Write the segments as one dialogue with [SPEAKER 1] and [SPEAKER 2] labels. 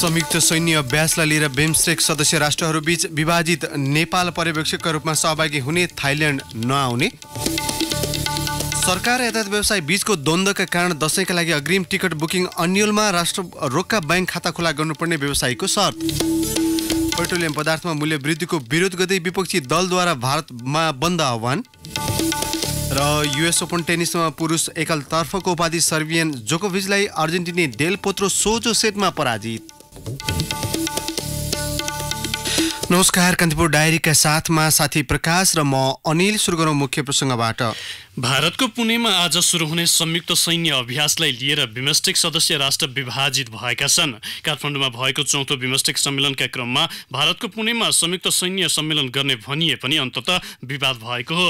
[SPEAKER 1] संयुक्त सैन्य अभ्यासलाई लिएर बिमस्टेक सदस्य राष्ट्रहरू बीच विभाजित नेपाल पर्यवेक्षकका रूपमा सहभागी हुने थाइल्यान्ड नआउने सरकार यातायात व्यवसाय बीचको द्वन्द्वका कारण दसैँका लागि अग्रिम टिकट बुकिङ अन्यलमा राष्ट्र रोक्का ब्याङ्क खाता खुला गर्नुपर्ने व्यवसायीको शर्त पेट्रोलियम पदार्थमा मूल्य वृद्धिको विरोध गर्दै विपक्षी दलद्वारा भारतमा बन्द आह्वान र युएस ओपन टेनिसमा पुरुष एकलतर्फको उपाधि सर्बियन जोकोभिजलाई अर्जेन्टिनी डेल पोत्रो सोझो सेटमा पराजित नमस्कार कान्तिपुर डायरीका साथमा साथी प्रकाश र म अनिल सुरु गरौँ मुख्य प्रसङ्गबाट
[SPEAKER 2] भारतको पुणेमा आज सुरु हुने संयुक्त सैन्य अभ्यासलाई लिएर बिमस्टेक सदस्य राष्ट्र विभाजित भएका छन् काठमाडौँमा भएको चौथो बिमस्टेक सम्मेलनका क्रममा भारतको पुणेमा संयुक्त सैन्य सम्मेलन गर्ने भनिए पनि अन्तत विवाद भएको हो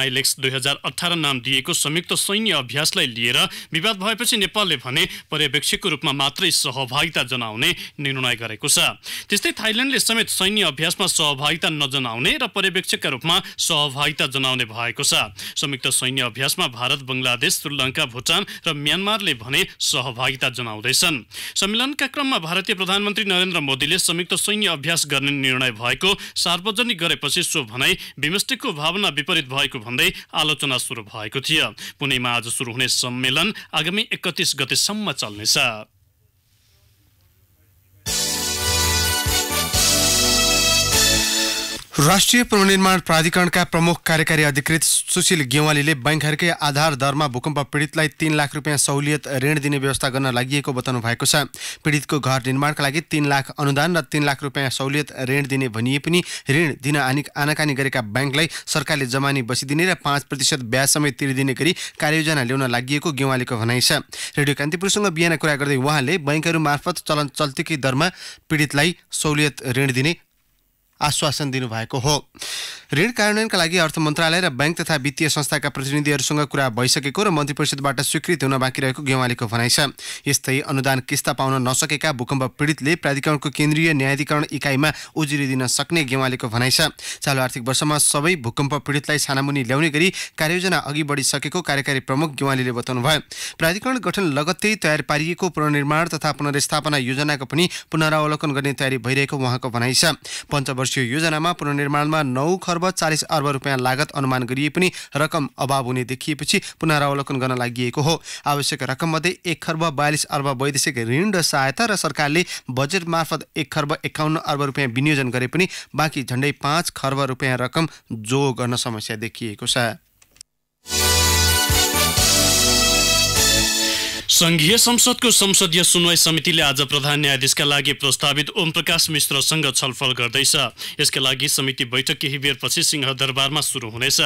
[SPEAKER 2] माइलेक्स दुई हजार अठार नाम दिएको संयुक्त सैन्य अभ्यासलाई लिएर विवाद भएपछि नेपालले भने पर्यवेक्षकको रूपमा मात्रै सहभागिता जनाउने निर्णय गरेको छ त्यस्तै थाइल्यान्डले समेत सैन्य अभ्यासमा सहभागिता नजनाउने र पर्यवेक्षकका रूपमा सहभागिता जनाउने भएको छ संयुक्त सैन्य अभ्यासमा भारत बङ्गलादेश श्रीलङ्का भुटान र म्यानमारले भने सहभागिता जनाउँदैछन् सम्मेलनका क्रममा भारतीय प्रधानमन्त्री नरेन्द्र मोदीले संयुक्त सैन्य अभ्यास गर्ने निर्णय भएको सार्वजनिक गरेपछि सो भनाई बिमस्टेकको भावना विपरीत भएको भन्दै आलोचना सुरु भएको थियो पुणेमा आज सुरु हुने सम्मेलन आगामी एकतिस गतेसम्म चल्नेछ
[SPEAKER 1] राष्ट्रिय पुनर्निर्माण प्राधिकरणका प्रमुख कार्यकारी अधिकृत सुशील गेवालीले बैङ्कहरूकै आधार दरमा भूकम्प पीडितलाई तीन लाख रुपियाँ सहुलियत ऋण दिने व्यवस्था गर्न लागि बताउनु भएको छ पीडितको घर निर्माणका लागि तीन लाख अनुदान र तीन लाख रुपियाँ सहुलियत ऋण दिने भनिए पनि ऋण दिन आनि आनाकानी गरेका ब्याङ्कलाई सरकारले जमानी बसिदिने र पाँच प्रतिशत समेत तिरिदिने गरी कार्ययोजना ल्याउन लागि गेवालीको भनाइ छ रेडियो कान्तिपुरसँग बिहान कुरा गर्दै उहाँले बैङ्कहरू मार्फत चलन चल्तीकै दरमा पीडितलाई सहुलियत ऋण दिने आश्वासन दिनुभएको हो ऋण कार्यान्वयनका लागि अर्थ मन्त्रालय र ब्याङ्क तथा वित्तीय संस्थाका प्रतिनिधिहरूसँग कुरा भइसकेको र मन्त्री परिषदबाट स्वीकृत हुन बाँकी रहेको गेवालीको भनाइ छ यस्तै अनुदान किस्ता पाउन नसकेका भूकम्प पीडितले प्राधिकरणको केन्द्रीय न्यायाधिकरण इकाइमा उजुरी दिन सक्ने गेवालीको भनाइ छ चालु आर्थिक वर्षमा सबै भूकम्प पीडितलाई छानामुनि ल्याउने गरी कार्ययोजना अघि बढिसकेको कार्यकारी प्रमुख गेवालीले बताउनु प्राधिकरण गठन लगत्तै तयार पारिएको पुनर्निर्माण तथा पुनर्स्थापना योजनाको पनि पुनरावलोकन गर्ने तयारी भइरहेको उहाँको भनाइ छ वर्षीय योजनामा पुनर्निर्माणमा नौ खर्ब चालिस अर्ब रुपियाँ लागत अनुमान गरिए पनि रकम अभाव हुने देखिएपछि पुनरावलोकन गर्न लागि हो आवश्यक रकममध्ये एक खर्ब बयालिस अर्ब वैदेशिक ऋण र सहायता र सरकारले बजेट मार्फत एक खर्ब एकाउन्न अर्ब रुपियाँ विनियोजन गरे पनि बाँकी झन्डै पाँच खर्ब रुपियाँ रकम जो गर्न समस्या देखिएको छ
[SPEAKER 2] संघीय संसदको संसदीय सुनवाई समितिले आज प्रधान न्यायाधीशका लागि प्रस्तावित ओम प्रकाश मिश्रसँग छलफल गर्दैछ यसका लागि समिति बैठक केही बेरपछि सिंहदरबारमा सुरु हुनेछ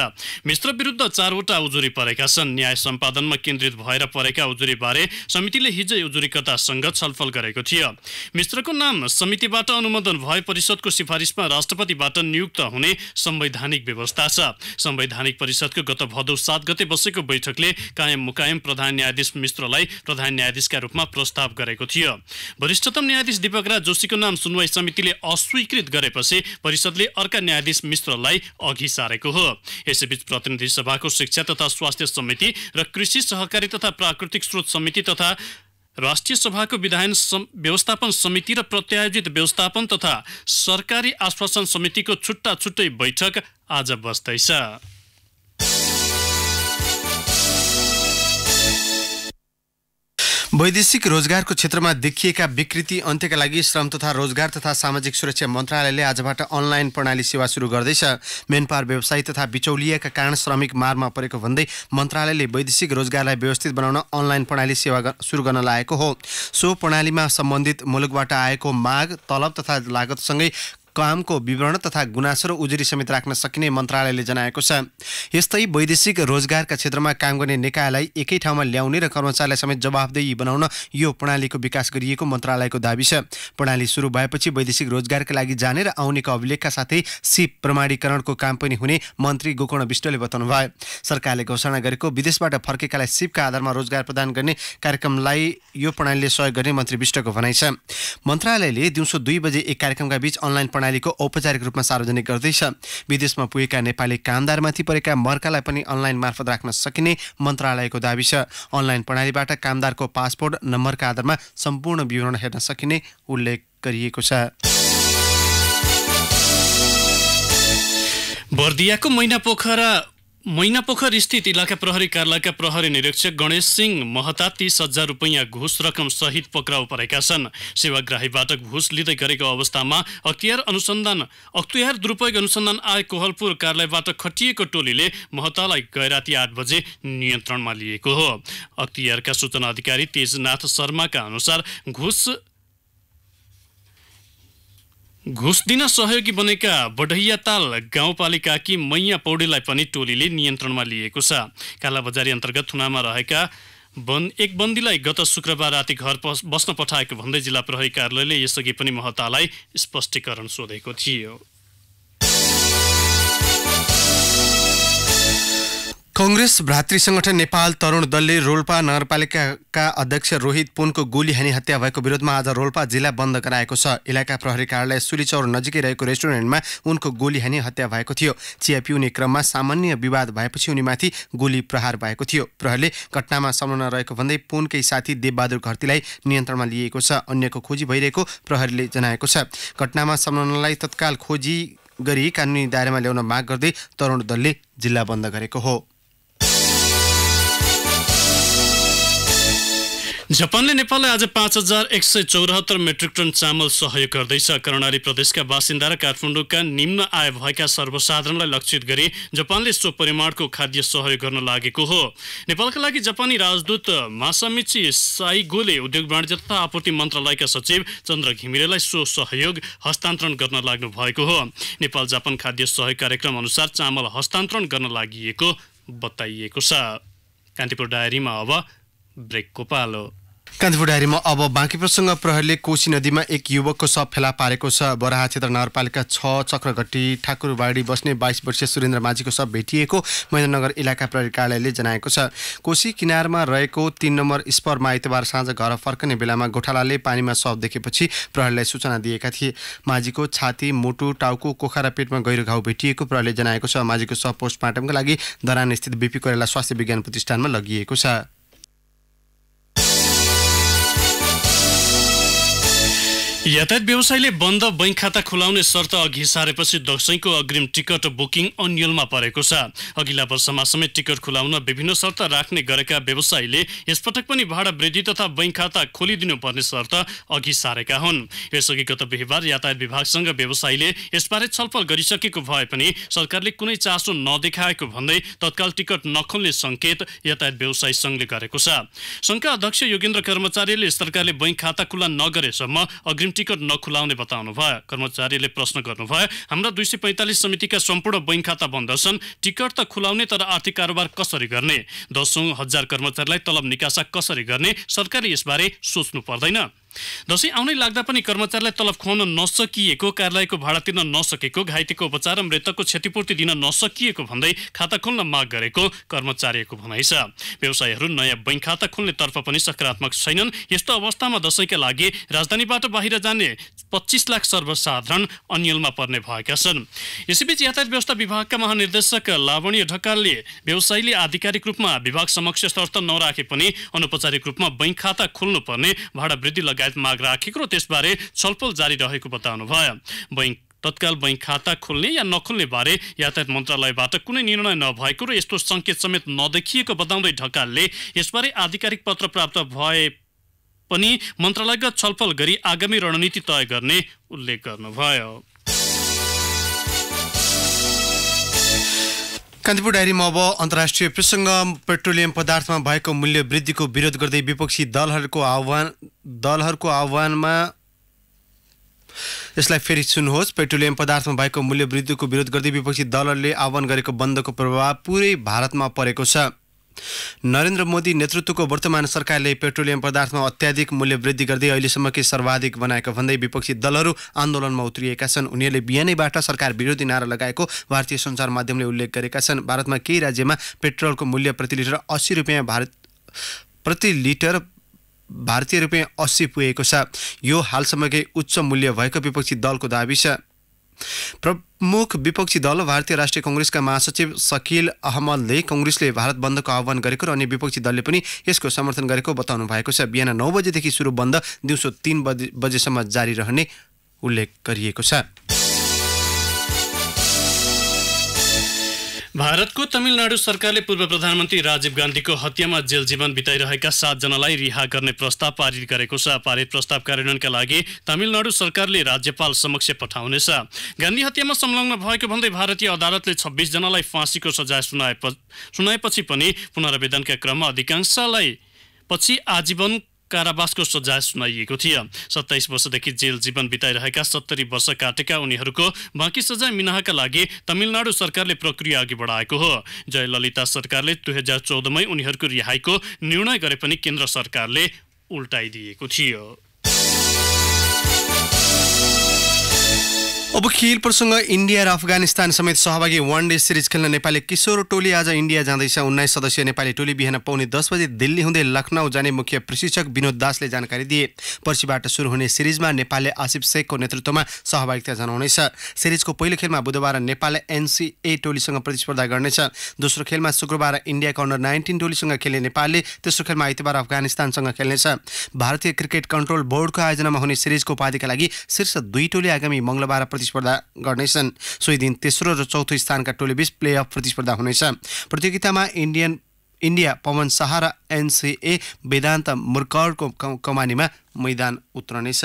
[SPEAKER 2] मिश्र विरुद्ध चारवटा उजुरी परेका छन् न्याय सम्पादनमा केन्द्रित भएर परेका उजुरीबारे समितिले हिजै उजुरीकर्तासँग छलफल गरेको थियो मिश्रको नाम समितिबाट अनुमोदन भए परिषदको सिफारिसमा राष्ट्रपतिबाट नियुक्त हुने संवैधानिक व्यवस्था छ संवैधानिक परिषदको गत भदौ सात गते बसेको बैठकले कायम मुकायम प्रधान न्यायाधीश मिश्रलाई प्रधान न्यायाधीशका रूपमा प्रस्ताव गरेको थियो वरिष्ठतम न्यायाधीश दीपक राज जोशीको नाम सुनवाई समितिले अस्वीकृत गरेपछि परिषदले अर्का न्यायाधीश मिश्रलाई अघि सारेको हो यसैबीच प्रतिनिधि सभाको शिक्षा तथा स्वास्थ्य समिति र कृषि सहकारी तथा प्राकृतिक स्रोत समिति तथा राष्ट्रिय सभाको विधायन व्यवस्थापन समिति र प्रत्यायोजित व्यवस्थापन तथा सरकारी आश्वासन समितिको छुट्टा छुट्टै बैठक आज बस्दैछ
[SPEAKER 1] वैदेशिक रोजगारको क्षेत्रमा देखिएका विकृति अन्त्यका लागि श्रम तथा रोजगार तथा सामाजिक सुरक्षा मन्त्रालयले आजबाट अनलाइन प्रणाली सेवा सुरु गर्दैछ मेनपार व्यवसायी तथा बिचौलियाका कारण श्रमिक मारमा परेको भन्दै मन्त्रालयले वैदेशिक रोजगारलाई व्यवस्थित बनाउन अनलाइन प्रणाली सेवा सुरु गर्न लागेको हो सो प्रणालीमा सम्बन्धित मुलुकबाट आएको माग तलब तथा लागतसँगै कामको विवरण तथा गुनासो र उजुरी समेत राख्न सकिने मन्त्रालयले जनाएको छ यस्तै वैदेशिक रोजगारका क्षेत्रमा काम गर्ने निकायलाई एकै ठाउँमा ल्याउने र कर्मचारीलाई समेत जवाबदेही बनाउन यो प्रणालीको विकास गरिएको मन्त्रालयको दावी छ प्रणाली सुरु भएपछि वैदेशिक रोजगारका लागि जाने र आउनेको अभिलेखका साथै सिप प्रमाणीकरणको काम पनि हुने मन्त्री गोकर्ण विष्टले बताउनु भयो सरकारले घोषणा गरेको विदेशबाट फर्केकालाई सिपका आधारमा रोजगार प्रदान गर्ने कार्यक्रमलाई यो प्रणालीले सहयोग गर्ने मन्त्री विष्टको भनाइ छ मन्त्रालयले दिउँसो दुई बजे एक कार्यक्रमका बीच अनलाइन प्रणाली प्रणालीको औपचारिक रूपमा सार्वजनिक गर्दैछ विदेशमा पुगेका नेपाली कामदारमाथि परेका मर्कालाई पनि अनलाइन मार्फत राख्न सकिने मन्त्रालयको दावी छ अनलाइन प्रणालीबाट कामदारको पासपोर्ट नम्बरका आधारमा सम्पूर्ण विवरण हेर्न सकिने उल्लेख गरिएको छ
[SPEAKER 2] बर्दियाको मैना पोखरा पोखर स्थित इलाका प्रहरी कार्यालयका प्रहरी निरीक्षक गणेश सिंह महता तीस हजार रुपियाँ घुस रकम सहित पक्राउ परेका छन् सेवाग्राहीबाट घुस लिँदै गरेको अवस्थामा अख्तियार अनुसन्धान अख्तियार दुरुपयोग अनुसन्धान आय कोहलपुर कार्यालयबाट खटिएको टोलीले महतालाई गैराती आठ बजे नियन्त्रणमा लिएको हो अख्तियारका सूचना अधिकारी तेजनाथ शर्माका अनुसार घुस घुस दिन सहयोगी बनेका बढैयाताल गाउँपालिकाकी मैया पौडेलाई पनि टोलीले नियन्त्रणमा लिएको छ कालाबजारी अन्तर्गत थुनामा रहेका वन एक बन्दीलाई गत शुक्रबार राति घर बस्न पठाएको भन्दै जिल्ला प्रहरी कार्यालयले यसअघि पनि महतालाई स्पष्टीकरण सोधेको थियो
[SPEAKER 1] कङ्ग्रेस भ्रातृ सङ्गठन नेपाल तरुण दलले रोल्पा नगरपालिकाका अध्यक्ष रोहित पुनको गोली हानी हत्या भएको विरोधमा आज रोल्पा जिल्ला बन्द गराएको छ इलाका प्रहरी कार्यालय सुलिचौर नजिकै रहेको रेस्टुरेन्टमा उनको गोली हानी हत्या भएको थियो चिया पिउने क्रममा सामान्य विवाद भएपछि उनीमाथि गोली प्रहार भएको थियो प्रहरले घटनामा संलग्न रहेको भन्दै पुनकै साथी देवबहादुर घरतीलाई नियन्त्रणमा लिएको छ अन्यको खोजी भइरहेको प्रहरीले जनाएको छ घटनामा संलग्नलाई तत्काल खोजी गरी कानुनी दायरामा ल्याउन माग गर्दै तरुण दलले जिल्ला बन्द गरेको हो
[SPEAKER 2] जापानले नेपाललाई आज पाँच हजार एक सय चौरात्तर मेट्रिक टन चामल सहयोग गर्दैछ कर्णाली प्रदेशका बासिन्दा र काठमाडौँका निम्न आय भएका सर्वसाधारणलाई लक्षित गरी जापानले सो परिमाणको खाद्य सहयोग गर्न लागेको हो नेपालका लागि जापानी राजदूत मासामिची साइगोले उद्योग वाणिज्य तथा आपूर्ति मन्त्रालयका सचिव चन्द्र घिमिरेलाई सो सहयोग हस्तान्तरण गर्न लाग्नु भएको हो नेपाल जापान खाद्य सहयोग कार्यक्रम अनुसार चामल हस्तान्तरण गर्न लागि बताइएको छ कान्तिपुर डायरीमा अब ब्रेकको पालो
[SPEAKER 1] कान्तिपुर डायरीमा अब बाँकी प्रसङ्ग प्रहरीले कोशी नदीमा एक युवकको शव फेला पारेको छ बराहा क्षेत्र नगरपालिका छ चक्रघटी ठाकुरबाडी बस्ने बाइस वर्षीय सुरेन्द्र माझीको शव भेटिएको महेन्द्रनगर इलाका प्रहरी कार्यालयले जनाएको छ कोशी किनारमा रहेको तिन नम्बर स्परमा आइतबार साँझ घर फर्कने बेलामा गोठालाले पानीमा शव देखेपछि प्रहरीलाई सूचना दिएका थिए माझीको छाती मुटु टाउको कोखा र पेटमा गहिरो घाउ भेटिएको प्रहरीले जनाएको छ माझीको शव पोस्टमार्टमका लागि दरान स्थित बिपी कोरेला स्वास्थ्य विज्ञान प्रतिष्ठानमा लगिएको छ
[SPEAKER 2] यातायात व्यवसायले बन्द बैङ्क खाता खुलाउने शर्त अघि सारेपछि दसैँको अग्रिम टिकट बुकिङ अन्यलमा परेको छ अघिल्ला वर्षमा समेत टिकट खुलाउन विभिन्न शर्त राख्ने गरेका व्यवसायीले यसपटक पनि भाडा वृद्धि तथा बैङ्क खाता खोलिदिनुपर्ने शर्त अघि सारेका हुन् यसअघि गत बिहिबार यातायात विभागसँग व्यवसायीले यसबारे छलफल गरिसकेको भए पनि सरकारले कुनै चासो नदेखाएको भन्दै तत्काल टिकट नखोल्ने सङ्केत यातायात व्यवसाय सङ्घले गरेको छ सङ्घका अध्यक्ष योगेन्द्र कर्मचारीले सरकारले बैङ्क खाता खुला नगरेसम्म अग्रिम टिकट नखुलाउने बताउनु भयो कर्मचारीले प्रश्न गर्नुभयो हाम्रा दुई सय पैँतालिस समितिका सम्पूर्ण बैङ्क खाता बन्द छन् टिकट त खुलाउने तर आर्थिक कारोबार कसरी गर्ने दसौँ हजार कर्मचारीलाई तलब निकासा कसरी गर्ने सरकारले यसबारे सोच्नु पर्दैन दसैँ आउनै लाग्दा पनि कर्मचारीलाई तलब खुवाउन नसकिएको कार्यालयको भाडा तिर्न नसकेको घाइतेको उपचार र मृतकको क्षतिपूर्ति दिन नसकिएको भन्दै खाता खोल्न माग गरेको कर्मचारीको भनाइ छ व्यवसायहरू नयाँ बैङ्क खाता खोल्नेतर्फ पनि सकारात्मक छैनन् यस्तो अवस्थामा दसैँका लागि राजधानीबाट बाहिर जाने पच्चिस लाख सर्वसाधारण अन्यलमा पर्ने भएका छन् यसैबीच यातायात व्यवस्था विभागका महानिर्देशक लावणीय ढकालले व्यवसायीले आधिकारिक रूपमा विभाग समक्ष शर्त नराखे पनि अनौपचारिक रूपमा बैङ्क खाता खोल्नुपर्ने भाडा वृद्धि लगायत माग राखेको र त्यसबारे छलफल जारी रहेको बताउनुभयो बैङ्क तत्काल बैङ्क खाता खोल्ने या नखोल्ने बारे यातायात मन्त्रालयबाट कुनै निर्णय नभएको र यस्तो सङ्केत समेत नदेखिएको बताउँदै ढकालले यसबारे आधिकारिक पत्र प्राप्त भए पनि मन्त्रालयगत छलफल गरी आगामी रणनीति तय गर्ने उल्लेख गर्नुभयो
[SPEAKER 1] कान्तिपुर डायरीमा अब अन्तर्राष्ट्रिय प्रसङ्ग पेट्रोलियम पदार्थमा भएको मूल्य वृद्धिको विरोध गर्दै विपक्षी दलहरूको आह्वान दलहरूको आह्वानमा यसलाई फेरि सुन्नुहोस् पेट्रोलियम पदार्थमा भएको मूल्य वृद्धिको विरोध गर्दै विपक्षी दलहरूले आह्वान गरेको बन्दको प्रभाव पुरै भारतमा परेको छ नरेन्द्र मोदी नेतृत्वको वर्तमान सरकारले पेट्रोलियम पदार्थमा अत्याधिक मूल्य वृद्धि गर्दै अहिलेसम्मकै सर्वाधिक बनाएको भन्दै विपक्षी दलहरू आन्दोलनमा उत्रिएका छन् उनीहरूले बिहानैबाट सरकार विरोधी नारा लगाएको भारतीय सञ्चार माध्यमले उल्लेख गरेका छन् भारतमा केही राज्यमा पेट्रोलको मूल्य प्रति लिटर अस्सी रुपियाँ भारत प्रति लिटर भारतीय रुपियाँ अस्सी पुगेको छ यो हालसम्मकै उच्च मूल्य भएको विपक्षी दलको दावी छ प्रमुख विपक्षी दल भारतीय राष्ट्रिय कङ्ग्रेसका महासचिव सकिल अहमदले कङ्ग्रेसले भारत बन्दको आह्वान गरेको र अन्य विपक्षी दलले पनि यसको समर्थन गरेको बताउनु भएको छ बिहान नौ बजेदेखि सुरु बन्द दिउँसो तिन बजेसम्म जारी रहने उल्लेख गरिएको छ
[SPEAKER 2] भारतको तमिलनाडु सरकारले पूर्व प्रधानमन्त्री राजीव गान्धीको हत्यामा जेल जीवन बिताइरहेका सातजनालाई रिहा गर्ने प्रस्ताव पारित गरेको छ पारित प्रस्ताव कार्यान्वयनका लागि तमिलनाडु सरकारले राज्यपाल समक्ष पठाउनेछ गान्धी हत्यामा संलग्न भएको भन्दै भारतीय अदालतले छब्बिसजनालाई फाँसीको सजाय सुनाए सुनाएपछि पनि पुनरावेदनका क्रममा अधिकांशलाई पछि आजीवन कारावासको सजाय सुनाइएको थियो सत्ताइस वर्षदेखि जेल जीवन बिताइरहेका सत्तरी वर्ष काटेका उनीहरूको बाँकी सजाय मिनाहका लागि तमिलनाडु सरकारले प्रक्रिया अघि बढाएको हो जयललिता सरकारले दुई हजार चौधमै उनीहरूको रिहाईको निर्णय गरे पनि केन्द्र सरकारले उल्टाइदिएको थियो
[SPEAKER 1] अब खेल प्रसङ्ग इन्डिया र अफगानिस्तान समेत सहभागी वान डे सिरिज खेल्न नेपाली किशोर टोली आज इन्डिया जाँदैछ उन्नाइस सदस्यीय नेपाली टोली बिहान पाउने दस बजे दिल्ली हुँदै लखनऊ जाने मुख्य प्रशिक्षक विनोद दासले जानकारी दिए पर्सिबाट सुरु हुने सिरिजमा नेपालले आसिफ शेखको नेतृत्वमा सहभागिता जनाउनेछ सिरिजको पहिलो खेलमा बुधबार नेपालले एनसिए टोलीसँग प्रतिस्पर्धा गर्नेछ दोस्रो खेलमा शुक्रबार इन्डियाको अन्डर नाइन्टिन टोलीसँग खेल्ने नेपालले तेस्रो खेलमा आइतबार अफगानिस्तानसँग खेल्नेछ भारतीय क्रिकेट कन्ट्रोल बोर्डको आयोजनामा हुने सिरिजको उपाधिका लागि शीर्ष दुई टोली आगामी मङ्गलबार प्रति प्रतिस्पर्धा गर्नेछन् सोही दिन तेस्रो र चौथो स्थानका टोलीबीच प्लेअफ प्रतिस्पर्धा हुनेछ प्रतियोगितामा इन्डियन इन्डिया पवन शाह र एनसिए वेदान्त कमानीमा
[SPEAKER 2] मैदान उत्रनेछ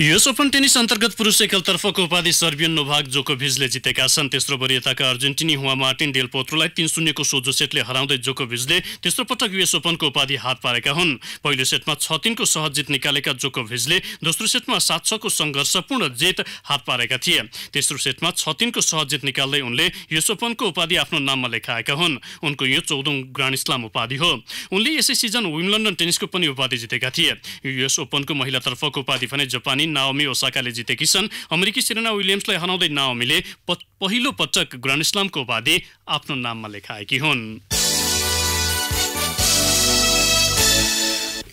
[SPEAKER 2] यस ओपन टेनिस अन्तर्गत पुरुष एकलतर्फको उपाधि सर्बियन नोभाग जोकोभिजले जितेका छन् तेस्रो वरियताका अर्जेन्टिनी हुवा मार्टिन डेल पोत्रोलाई तीन शून्यको सोझो सेटले हराउँदै जोकोभिजले तेस्रो पटक युएस ओपनको उपाधि हात पारेका हुन् पहिलो सेटमा छ तिनको सहज जित निकालेका जोकोभिजले दोस्रो सेटमा सात छको सङ्घर्षपूर्ण जित हात पारेका थिए तेस्रो सेटमा छ तिनको सहज जित निकाल्दै उनले युएस ओपनको उपाधि आफ्नो नाममा लेखाएका हुन् उनको यो चौधौं ग्रान्ड स्लाम उपाधि हो उनले यसै सिजन विम्लन्डन टेनिसको पनि उपाधि जितेका थिए युएस ओपनको महिलातर्फको उपाधि भने जापानी नाओमी ओसाकाले जितेकी छन् अमेरिकी सेरेना विलियम्सलाई हराउँदै नाओमीले पहिलो पटक ग्रान्ड स्लामको उपाधि आफ्नो नाममा लेखाएकी हुन्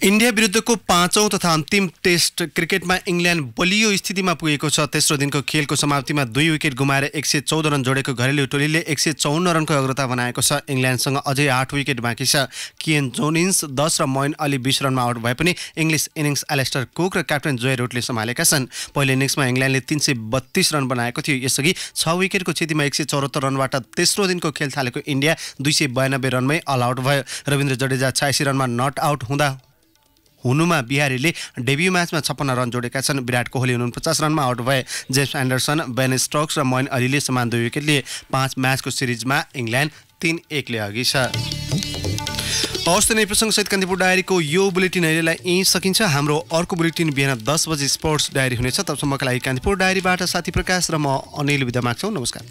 [SPEAKER 1] इन्डिया विरुद्धको पाँचौँ तथा अन्तिम टेस्ट क्रिकेटमा इङ्ल्यान्ड बलियो स्थितिमा पुगेको छ तेस्रो दिनको खेलको समाप्तिमा दुई विकेट गुमाएर एक सय चौध रन जोडेको घरेलु टोलीले एक सय चौन्न रनको अग्रता बनाएको छ इङ्ल्यान्डसँग अझै आठ विकेट बाँकी छ किएन जोनिन्स दस र मोइन अली बिस रनमा आउट भए पनि इङ्ग्लिस इनिङ्स एलेस्टर कुक र क्याप्टन जोय रुटले सम्हालेका छन् पहिलो इनिङ्समा इङ्ल्यान्डले तिन सय बत्तिस रन बनाएको थियो यसअघि छ विकेटको क्षतिमा एक सय चौहत्तर रनबाट तेस्रो दिनको खेल थालेको इन्डिया दुई सय बयानब्बे रनमै अल आउट भयो रविन्द्र जडेजा छयासी रनमा नट आउट हुँदा हुनुमा बिहारीले डेब्यू म्याचमा छप्पन्न रन जोडेका छन् विराट कोहली उनपचास रनमा आउट भए जेम्स एन्डरसन बेन स्टोक्स र मोइन अलीले समान दुई विकेट लिए पाँच म्याचको सिरिजमा इङ्ल्यान्ड तिन एकले अघि छ हवस् त सहित कान्तिपुर डायरीको यो बुलेटिन अहिलेलाई यहीँ सकिन्छ हाम्रो अर्को बुलेटिन बिहान दस बजी स्पोर्ट्स डायरी हुनेछ तबसम्मका लागि कान्तिपुर डायरीबाट साथी प्रकाश र म अनिल विधा माग्छौँ नमस्कार